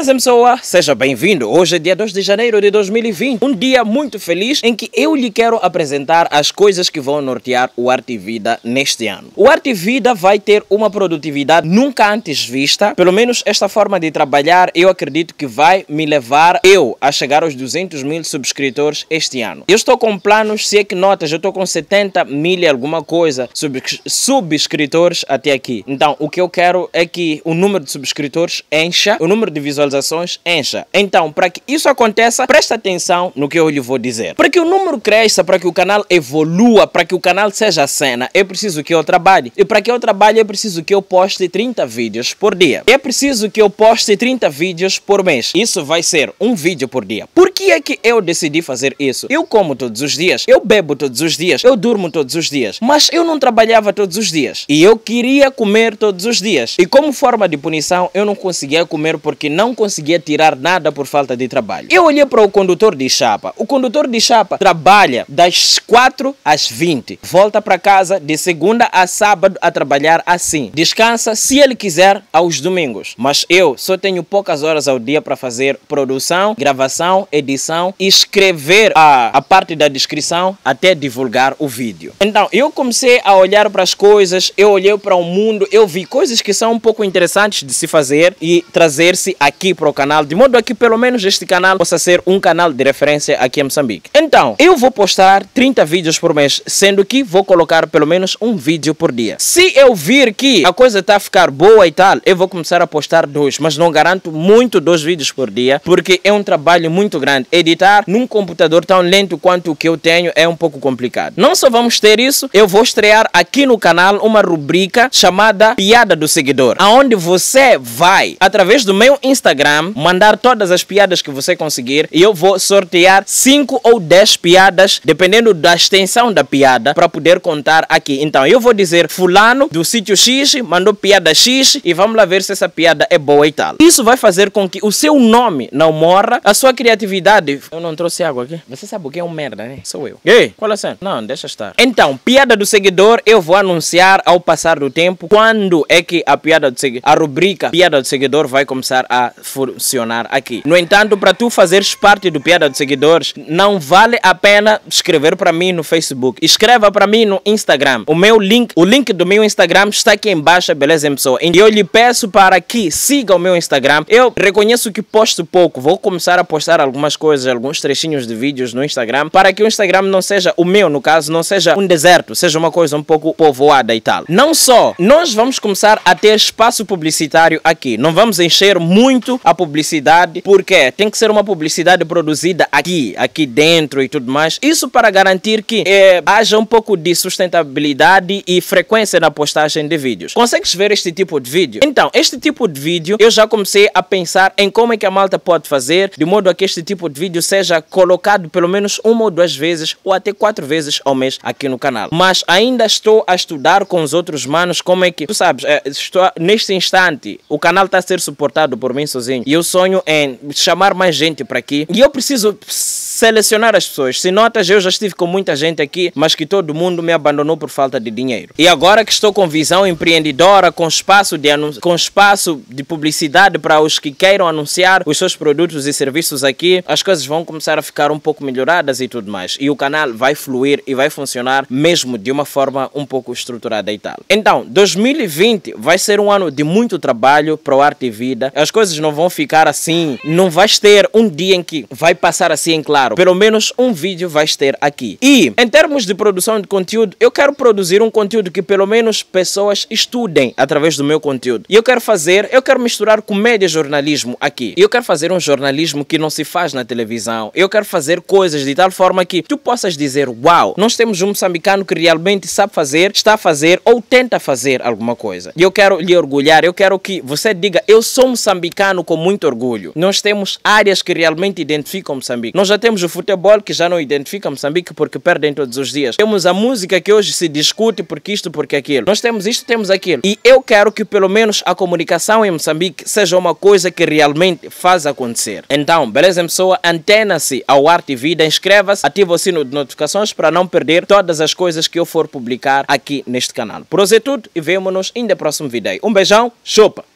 Ezemsoa, seja bem-vindo. Hoje é dia 2 de janeiro de 2020, um dia muito feliz em que eu lhe quero apresentar as coisas que vão nortear o Arte e Vida neste ano. O Arte e Vida vai ter uma produtividade nunca antes vista, pelo menos esta forma de trabalhar eu acredito que vai me levar eu a chegar aos 200 mil subscritores este ano. Eu estou com planos, se é que notas, eu estou com 70 mil e alguma coisa subs subscritores até aqui. Então, o que eu quero é que o número de subscritores encha, o número de visualizações transações encha. Então, para que isso aconteça, presta atenção no que eu lhe vou dizer. Para que o número cresça, para que o canal evolua, para que o canal seja cena, é preciso que eu trabalhe. E para que eu trabalhe, é preciso que eu poste 30 vídeos por dia. É preciso que eu poste 30 vídeos por mês. Isso vai ser um vídeo por dia. Por que é que eu decidi fazer isso? Eu como todos os dias, eu bebo todos os dias, eu durmo todos os dias, mas eu não trabalhava todos os dias e eu queria comer todos os dias. E como forma de punição, eu não conseguia comer porque não conseguia tirar nada por falta de trabalho. Eu olhei para o condutor de chapa. O condutor de chapa trabalha das 4 às 20. Volta para casa de segunda a sábado a trabalhar assim. Descansa, se ele quiser, aos domingos. Mas eu só tenho poucas horas ao dia para fazer produção, gravação, edição, escrever a, a parte da descrição até divulgar o vídeo. Então, eu comecei a olhar para as coisas, eu olhei para o mundo, eu vi coisas que são um pouco interessantes de se fazer e trazer-se aqui aqui para o canal, de modo a que pelo menos este canal possa ser um canal de referência aqui em Moçambique. Então, eu vou postar 30 vídeos por mês, sendo que vou colocar pelo menos um vídeo por dia. Se eu vir que a coisa está a ficar boa e tal, eu vou começar a postar dois, mas não garanto muito dois vídeos por dia, porque é um trabalho muito grande. Editar num computador tão lento quanto o que eu tenho é um pouco complicado. Não só vamos ter isso, eu vou estrear aqui no canal uma rubrica chamada Piada do Seguidor, aonde você vai, através do meu Instagram, Instagram, mandar todas as piadas que você conseguir e eu vou sortear 5 ou 10 piadas, dependendo da extensão da piada, para poder contar aqui. Então eu vou dizer fulano do sítio X mandou piada X e vamos lá ver se essa piada é boa e tal. Isso vai fazer com que o seu nome não morra, a sua criatividade. Eu não trouxe água aqui. Você sabe o que é um merda, né? Sou eu. Ei, qual é a cena? Não, deixa estar. Então, piada do seguidor eu vou anunciar ao passar do tempo quando é que a piada do seguidor, a rubrica piada do seguidor vai começar a funcionar aqui. No entanto, para tu fazeres parte do Piada dos Seguidores, não vale a pena escrever para mim no Facebook. Escreva para mim no Instagram. O meu link, o link do meu Instagram está aqui embaixo, beleza, em pessoa. E eu lhe peço para que siga o meu Instagram. Eu reconheço que posto pouco. Vou começar a postar algumas coisas, alguns trechinhos de vídeos no Instagram, para que o Instagram não seja o meu, no caso, não seja um deserto, seja uma coisa um pouco povoada e tal. Não só, nós vamos começar a ter espaço publicitário aqui. Não vamos encher muito a publicidade, porque tem que ser uma publicidade produzida aqui, aqui dentro e tudo mais. Isso para garantir que é, haja um pouco de sustentabilidade e frequência na postagem de vídeos. Consegues ver este tipo de vídeo? Então, este tipo de vídeo eu já comecei a pensar em como é que a malta pode fazer de modo a que este tipo de vídeo seja colocado pelo menos uma ou duas vezes ou até quatro vezes ao mês aqui no canal. Mas ainda estou a estudar com os outros manos como é que, tu sabes, é, estou, neste instante o canal está a ser suportado por mim sozinho. E eu sonho em chamar mais gente para aqui. E eu preciso selecionar as pessoas. Se notas, eu já estive com muita gente aqui, mas que todo mundo me abandonou por falta de dinheiro. E agora que estou com visão empreendedora, com espaço de, com espaço de publicidade para os que queiram anunciar os seus produtos e serviços aqui, as coisas vão começar a ficar um pouco melhoradas e tudo mais. E o canal vai fluir e vai funcionar mesmo de uma forma um pouco estruturada e tal. Então, 2020 vai ser um ano de muito trabalho para o Arte e Vida. As coisas não vão ficar assim, não vais ter um dia em que vai passar assim em claro claro, pelo menos um vídeo vais ter aqui. E em termos de produção de conteúdo, eu quero produzir um conteúdo que pelo menos pessoas estudem através do meu conteúdo. E eu quero fazer, eu quero misturar comédia e jornalismo aqui. Eu quero fazer um jornalismo que não se faz na televisão. Eu quero fazer coisas de tal forma que tu possas dizer: Uau, nós temos um moçambicano que realmente sabe fazer, está a fazer ou tenta fazer alguma coisa. E eu quero lhe orgulhar, eu quero que você diga: Eu sou moçambicano com muito orgulho. Nós temos áreas que realmente identificam Moçambique. Nós já temos temos o futebol que já não identifica Moçambique porque perdem todos os dias. Temos a música que hoje se discute porque isto, porque aquilo. Nós temos isto, temos aquilo. E eu quero que pelo menos a comunicação em Moçambique seja uma coisa que realmente faz acontecer. Então, beleza, pessoa? Antena-se ao Arte e Vida, inscreva-se, ativa o sino de notificações para não perder todas as coisas que eu for publicar aqui neste canal. Por hoje é tudo e vemo-nos ainda no próximo vídeo. Um beijão, chupa!